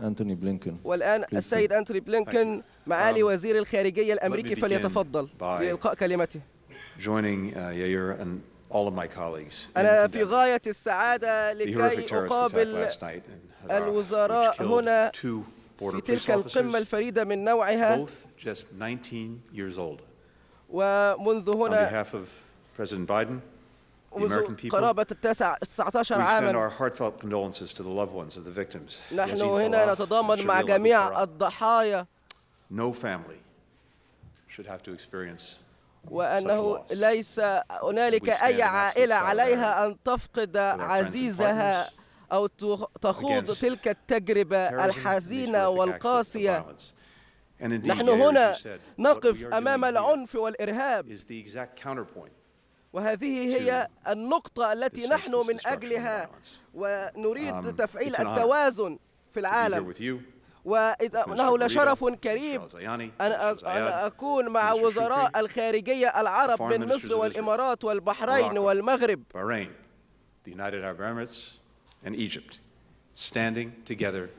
أنتوني بلينكن والآن السيد أنتوني بلينكن معالي um, وزير الخارجية الأمريكي فليتفضل لإلقاء كلمته uh, أنا في غاية السعادة لكي أقابل الوزراء هنا في تلك القمة الفريدة من نوعها ومنذ هنا قرابة التاسع 19 عاما نحن هنا نتضامن مع جميع الضحايا وأنه ليس هنالك أي عائلة عليها أن تفقد عزيزها أو تخوض تلك التجربة الحزينة والقاسية نحن هنا نقف أمام العنف والإرهاب وهذه هي النقطة التي نحن من أجلها ونريد um, تفعيل التوازن في العالم وإنه لشرف كريم أن أكون مع وزراء الخارجية العرب من مصر والإمارات والبحرين والمغرب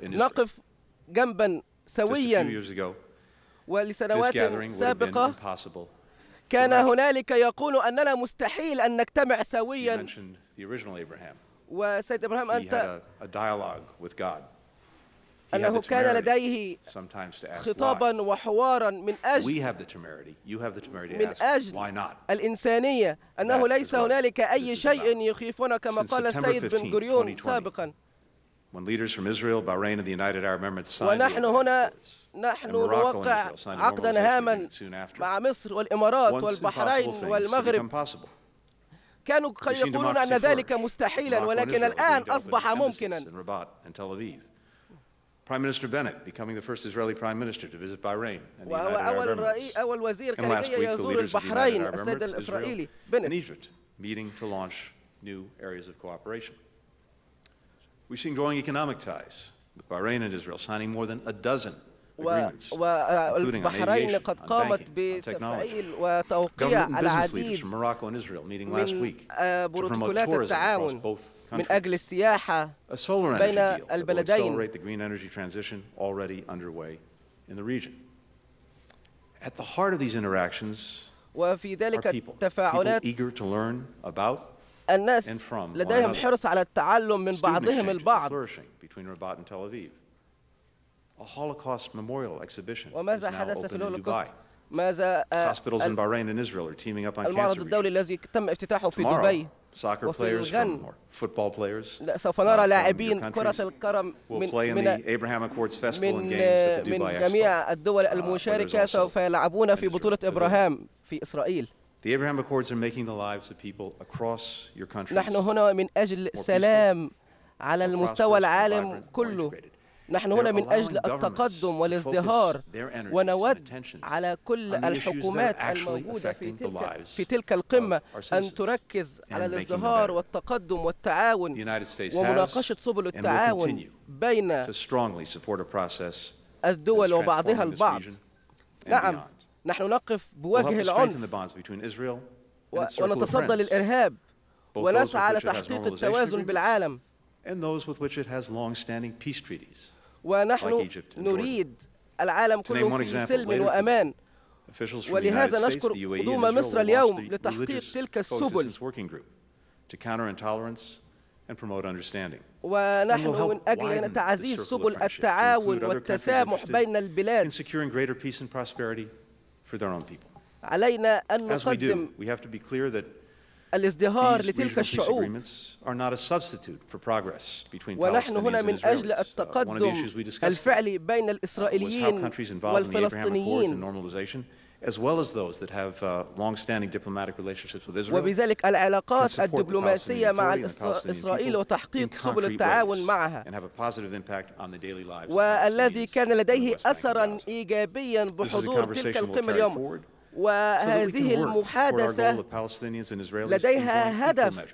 نقف جنبا سويا ولسنوات سابقة كان هنالك يقول أننا مستحيل أن نجتمع سويا وسيد إبراهيم أنت أنه كان لديه خطابا وحوارا من أجل من أجل الإنسانية أنه ليس هنالك أي شيء يخيفنا كما قال السيد بن جوريون سابقا when leaders from Israel, ونحن هنا نحن نوقع عقدا هاما مع مصر والإمارات والبحرين والمغرب كانوا يقولون أن ذلك مستحيلا ولكن الآن أصبح ممكنا Prime Minister Bennett becoming the first Israeli Prime Minister to visit Bahrain and the United Arab Emirates. أول وزير خارجية يزور البحرين السيد الإسرائيلي بنت. And Egypt meeting to launch new areas of cooperation. We've seen growing economic ties Bahrain and Israel signing more than a dozen agreements, uh, including on aviation, on banking, technology. Government and business leaders from Morocco and Israel meeting last week uh, to promote tourism across both countries. A solar energy deal will accelerate the green energy transition already underway in the region. At the heart of these interactions are people, people eager to learn about الناس لديهم حرص على التعلم من بعضهم البعض وماذا حدث في الهولوكوست ماذا آه، المعرض الدولي الذي تم افتتاحه في دبي soccer players from, or football players. سوف uh, نرى لاعبين كرة القدم من من Abraham Accords Festival games at the Dubai من جميع الدول uh, المشاركة سوف يلعبون في بطولة إبراهام في إسرائيل. The Abraham Accords are making the lives of people across your country. نحن هنا من أجل سلام على المستوى العالم كله. نحن هنا من أجل التقدم والازدهار ونود على كل الحكومات الموجودة في تلك, في تلك القمة أن تركز على الازدهار والتقدم والتعاون ومناقشة سبل التعاون بين الدول وبعضها البعض نعم نحن نقف بوجه العنف ونتصدى للإرهاب ونسعى لتحقيق التوازن بالعالم ونحن نريد العالم كله في سلم وأمان ولهذا نشكر e, قدوم مصر اليوم لتحقيق تلك السبل ونحن من أجل تعزيز سبل التعاون والتسامح بين البلاد for their own people. As we do, we have to be clear that الازدهار these لتلك peace الشعوب agreements are not a substitute for progress between ونحن Palestinians هنا and من أجل Israelis. Uh, one of the التقدم issues we discussed الفعلي بين was how الإسرائيليين countries involved in the Abraham Accords والفلسطينيين and normalization as well as those that have uh, long-standing diplomatic relationships with Israel. وبذلك العلاقات الدبلوماسية مع إسرائيل وتحقيق سبل التعاون معها. And have a positive impact on the daily lives. والذي كان لديه أثرا إيجابيا بحضور تلك القمة اليوم. وهذه المحادثة لديها هدف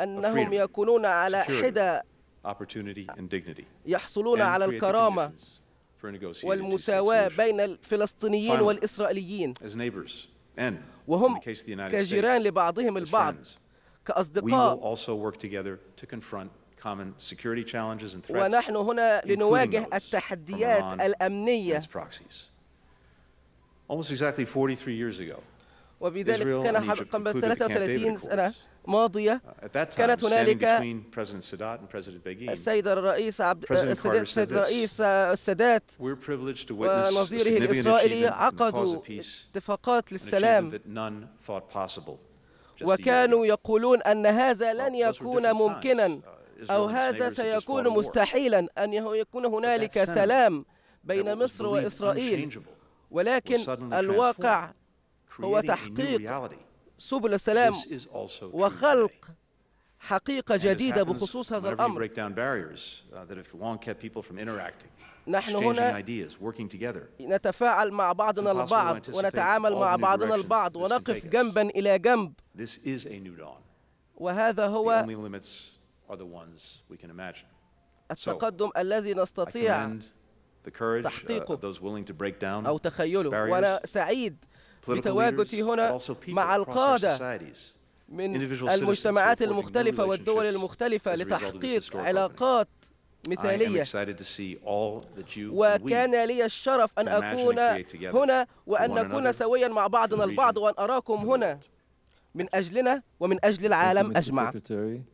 أنهم يكونون على حدة يحصلون على الكرامة والمساواة بين الفلسطينيين والإسرائيليين وهم كجيران لبعضهم البعض كأصدقاء ونحن هنا لنواجه التحديات الأمنية almost exactly 43 years ago وبذلك كان قبل 33 سنة ماضية كانت هنالك السيد الرئيس عبد السيد الرئيس آه، السادات ونظيره الإسرائيلي عقدوا اتفاقات للسلام وكانوا يقولون أن هذا لن يكون ممكنا uh, أو هذا سيكون مستحيلا أن يكون هنالك سلام بين مصر وإسرائيل ولكن الواقع هو تحقيق سبل السلام وخلق حقيقة جديدة بخصوص هذا الأمر uh, نحن هنا نتفاعل مع بعضنا البعض ونتعامل مع بعضنا البعض ونقف جنبا إلى جنب وهذا هو التقدم الذي نستطيع uh, تحقيقه أو تخيله وأنا سعيد بتواجدي هنا مع القادة من المجتمعات المختلفة والدول المختلفة لتحقيق علاقات مثالية وكان لي الشرف أن أكون هنا وأن نكون سويا مع بعضنا البعض وأن أراكم هنا من أجلنا ومن أجل العالم أجمع